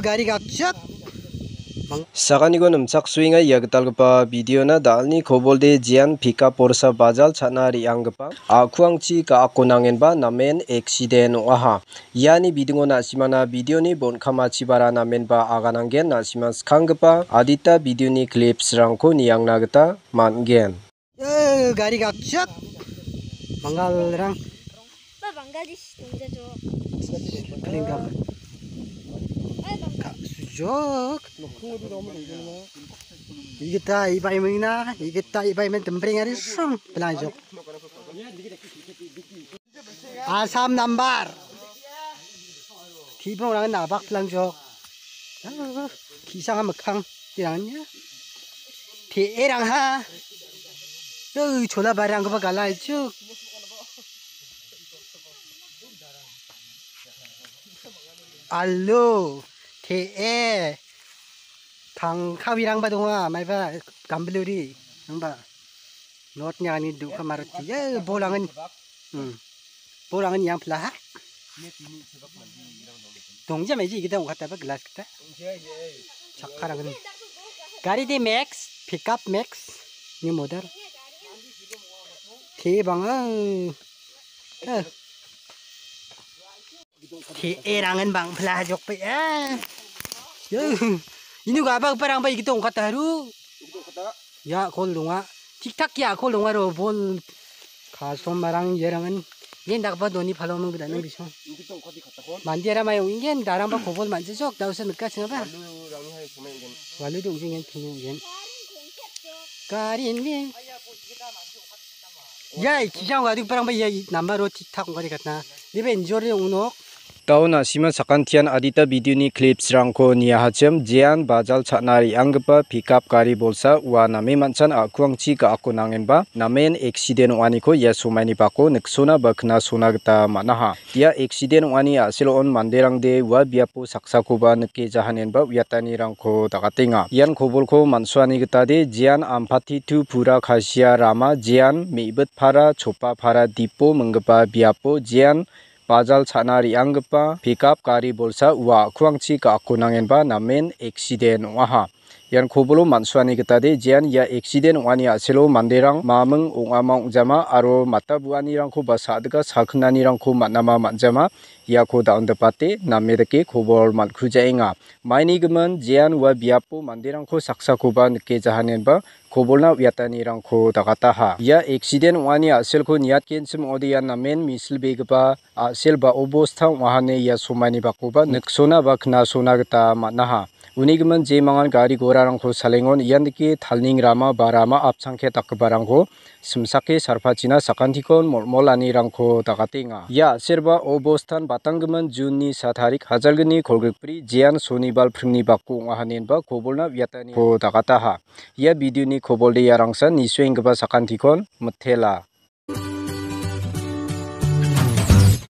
gari gakchak sakanigo nimchak suinga pa video na dalni kobolde jian pika porsa bajal chana anggapa aku chi ka-ako ba namen eksiden ong·aha iani bidingo nasimana bidioni bonkamaachibara namenba agananggen nasima skanggipa adita bidioni clipsrangko niangna gita man·gen gari gakchak bangalrang ba bangladesh Jok. Igita ibay mo na, igita ibay mo tempring ari song pelan jok. Asam number. Kibong lang na bak pelan jok. Kisang ang makhang tirang niya. Tierang ha. Rồi chola barang ko pa kalay jok. Alo. ทเอทางข้าวีรังไปตรงว่าไม่ว่ากัมเบลูดีนั่น้านอตยานี่ดูขมารุตีเอ้บราณเงนอืมบราณเงินยังพลาตรงจะไม่จีกันต้งขัดแต่ไปกลาสกันชักขารังเงินกาดีดีแม็กซ์พิกัพแม็กซ์นี่โมเดลทีบังเอ้ที่เอรังเงินบังพลาจกไปเอ้ 이누가 아바 오빠랑 아바 이기동 갔다 하루 야 골롱아 틱탁이야 골롱아로 본 가솜마랑 얘랑은 얘 나가 돈이 발라오는 거다 는 비셔 만디라 마요 인게 나랑 봐 고볼 만지죠 나우서 늦까 지나봐 완료도 우정엔 피우엔 까린님 야이 기장 가지고 바랑 봐야 남바로 틱탁 거리 갔나 리벤 조리 우녹 Tauna sima sakantian adita video ni klip serangko nia Hacem jian bajal chatnari anggepa pikap kari bolsa wa name mancan chi ka aku nangen ba namen eksiden wani ko ya sumani pako neksona bakna sona mana manaha dia eksiden wani asil on manderang de wa biapo saksa ko ba neke jahanen ba wiatani rangko takatinga yan kobol ko mansuani gita de jian ampati tu pura khasia rama jian meibet para chopa para dipo menggpa biapo jian Baजाल சnaari yangंगपा, ピ िkapकारी बोलसा आ खुwangची का akuनाgen banamen एकसीन WahH. ianko bolo mansuani gitade jean ia accident ong·ani a·selo manderang maming ong·ama ong·jama aro mata buanirangko ba sa·dika saknanirangko man·ama man·jama iako daon-dipate name dake kobol man·kujaenga maini gimin jean ua biapo manderangko saksakoba nike jahanenba kobolna uatanirangko dakataha ia accident ong·ani a·selko niatgenchim ong·ode ia namen misilbegipa a·sel ba obosta ong·ahane ia somanibakoba niksona ba knasona gita man·aha unigimin jemangan gari gorarangko salengon ia dike talningrama ba rama apchangke dakgiparangko simsake sarpachina sakantikon molmolanirangko dakatenga ya serba obostan batangman junni sa tarik hajalgini kolgipri jian sonibal phringni bakko ongahanenba kobolna wiatani ko dakataha ia videoni kobolde ia rangsa nisuenggiba sakantikon mithela